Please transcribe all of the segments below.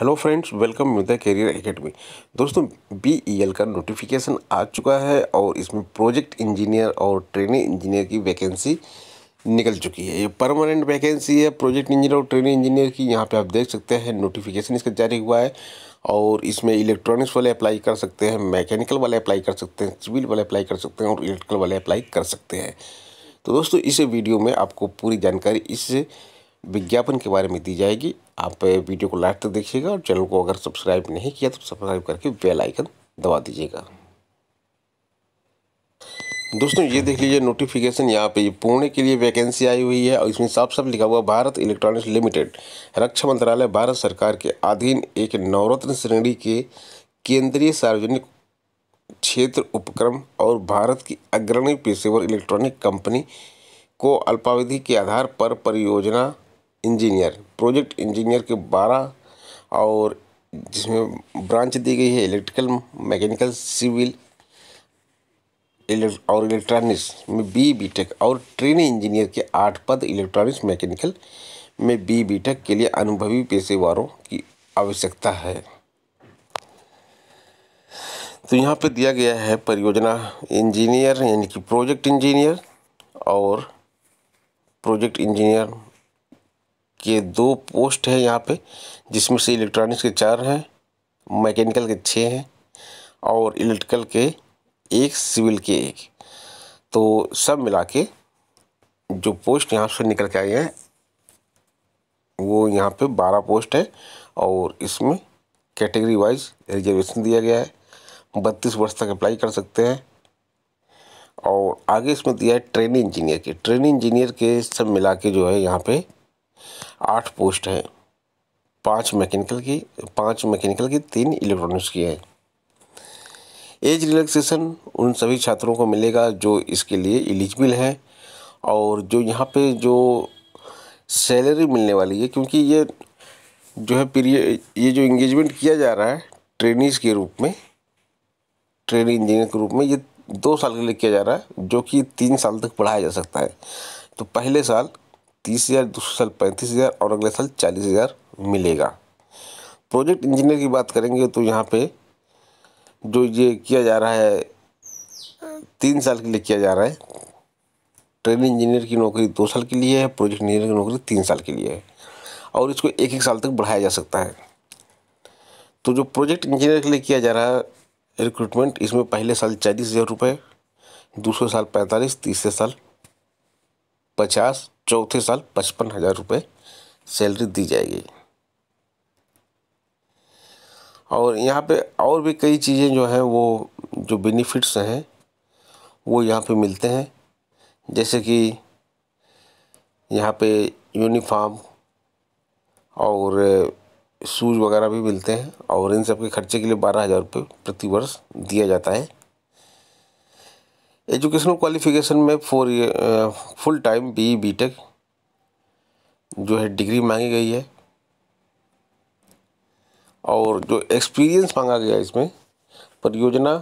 hello friends welcome म्यूदा career academy दोस्तों BEL e का नोटिफिकेशन आ चुका है और इसमें प्रोजेक्ट इंजीनियर और ट्रेनिंग इंजीनियर की वैकेंसी निकल चुकी है ये परमानेंट वैकेंसी है प्रोजेक्ट इंजीनियर और ट्रेनिंग इंजीनियर की यहाँ पे आप देख सकते हैं नोटिफिकेशन इसका जारी हुआ है और इसमें इलेक्ट्रॉनिक्स वाले अप्लाई कर सकते हैं मैकेनिकल वाले अप्लाई कर सकते हैं सिविल वाले अप्लाई कर सकते हैं और इलेक्ट्रिकल वाले अप्लाई कर सकते हैं तो दोस्तों इस वीडियो में आपको पूरी जानकारी इस विज्ञापन के बारे में दी जाएगी आप वीडियो को लाइक तक देखिएगा और चैनल को अगर सब्सक्राइब नहीं किया तो सब्सक्राइब करके बेल आइकन दबा दीजिएगा दोस्तों ये देख लीजिए नोटिफिकेशन यहाँ पे पुणे के लिए वैकेंसी आई हुई है और इसमें साफ साफ लिखा हुआ भारत इलेक्ट्रॉनिक्स लिमिटेड रक्षा मंत्रालय भारत सरकार के अधीन एक नवरत्न श्रेणी के केंद्रीय सार्वजनिक क्षेत्र उपक्रम और भारत की अग्रणी पेशेवर इलेक्ट्रॉनिक कंपनी को अल्पावधि के आधार पर परियोजना इंजीनियर प्रोजेक्ट इंजीनियर के बारह और जिसमें ब्रांच दी गई है इलेक्ट्रिकल मैकेनिकल सिविल और इलेक्ट्रॉनिक्स में बी बी टेक और ट्रेनिंग इंजीनियर के आठ पद इलेक्ट्रॉनिक्स मैकेनिकल में बी बी टेक के लिए अनुभवी पेशेवारों की आवश्यकता है तो यहाँ पे दिया गया है परियोजना इंजीनियर यानी कि प्रोजेक्ट इंजीनियर और प्रोजेक्ट इंजीनियर के दो पोस्ट हैं यहाँ पे जिसमें से इलेक्ट्रॉनिक्स के चार हैं मैकेनिकल के छः हैं और इलेक्ट्रिकल के एक सिविल के एक तो सब मिला के जो पोस्ट यहाँ से निकल के आए हैं वो यहाँ पे बारह पोस्ट है और इसमें कैटेगरी वाइज रिजर्वेशन दिया गया है बत्तीस वर्ष तक अप्लाई कर सकते हैं और आगे इसमें दिया है ट्रेनिंग इंजीनियर के ट्रेनिंग इंजीनियर के सब मिला के जो है यहाँ पे आठ पोस्ट हैं पांच मैकेनिकल की पांच मैकेनिकल की तीन इलेक्ट्रॉनिक्स की है एज रिलैक्सेशन उन सभी छात्रों को मिलेगा जो इसके लिए एलिजिबल हैं और जो यहाँ पे जो सैलरी मिलने वाली है क्योंकि ये जो है पीरियड ये जो इंगेजमेंट किया जा रहा है ट्रेनिज के रूप में ट्रेनिंग इंजीनियर के रूप में ये दो साल के लिए किया जा रहा है जो कि तीन साल तक पढ़ाया जा सकता है तो पहले साल तीस हज़ार दूसरे साल पैंतीस हज़ार और अगले साल चालीस हज़ार मिलेगा प्रोजेक्ट इंजीनियर की बात करेंगे तो यहाँ पे जो ये किया जा रहा है तीन साल के लिए किया जा रहा है ट्रेन इंजीनियर की नौकरी दो साल के लिए है प्रोजेक्ट इंजीनियर की नौकरी तीन साल के लिए है और इसको एक एक साल तक बढ़ाया जा सकता है तो जो प्रोजेक्ट इंजीनियर के लिए किया जा रहा है रिक्रूटमेंट इसमें पहले साल चालीस हज़ार रुपये दूसरे साल पैंतालीस तीसरे साल पचास चौथे साल पचपन हज़ार रुपये सैलरी दी जाएगी और यहाँ पे और भी कई चीज़ें जो हैं वो जो बेनिफिट्स हैं वो यहाँ पे मिलते हैं जैसे कि यहाँ पे यूनिफॉर्म और शूज़ वगैरह भी मिलते हैं और इन सब के खर्चे के लिए बारह हज़ार रुपये प्रतिवर्ष दिया जाता है एजुकेशनल क्वालिफिकेशन में four year full time B B tech जो है डिग्री मांगी गई है और जो एक्सपीरियंस मांगा गया इसमें परियोजना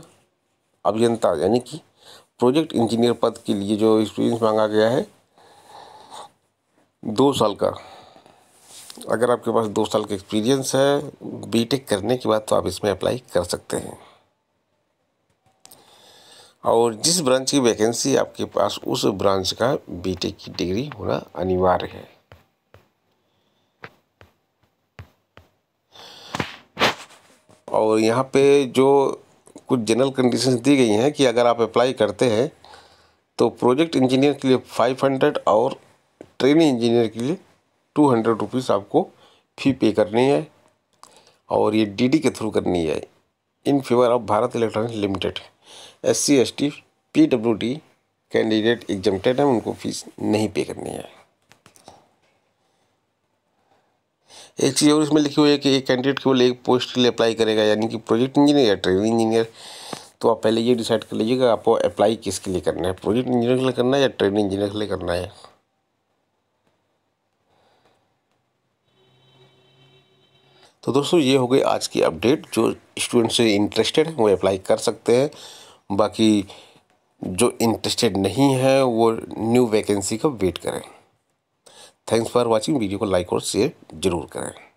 अभियंता यानी कि प्रोजेक्ट इंजीनियर पद के लिए जो एक्सपीरियंस मांगा गया है दो साल का अगर आपके पास दो साल का एक्सपीरियंस है बीटेक करने के बाद तो आप इसमें अप्लाई कर सकते हैं और जिस ब्रांच की वैकेंसी आपके पास उस ब्रांच का बीटेक की डिग्री होना अनिवार्य है और यहाँ पे जो कुछ जनरल कंडीशन दी गई हैं कि अगर आप अप्लाई करते हैं तो प्रोजेक्ट इंजीनियर के लिए फाइव हंड्रेड और ट्रेनिंग इंजीनियर के लिए टू हंड्रेड रुपीज़ आपको फ़ी पे करनी है और ये डीडी के थ्रू करनी है in favour of Bharat electronics limited S C S T P W D candidate exempted हैं उनको फीस नहीं पे करनी है एक चीज़ और इसमें लिखी हुई है कि एक कैंडिडेट केवल एक पोस्ट के लिए अप्लाई करेगा यानी कि प्रोजेक्ट इंजीनियर या ट्रेनिंग इंजीनियर तो आप पहले ये डिसाइड कर लीजिएगा आपको अप्लाई किसके लिए करना है प्रोजेक्ट इंजीनियर के लिए करना है या ट्रेनिंग इंजीनियर के लिए करना है तो दोस्तों ये हो गई आज की अपडेट जो स्टूडेंट से इंटरेस्टेड हैं वो अप्लाई कर सकते हैं बाकी जो इंटरेस्टेड नहीं है वो न्यू वैकेंसी का वेट करें थैंक्स फॉर वाचिंग वीडियो को लाइक और शेयर ज़रूर करें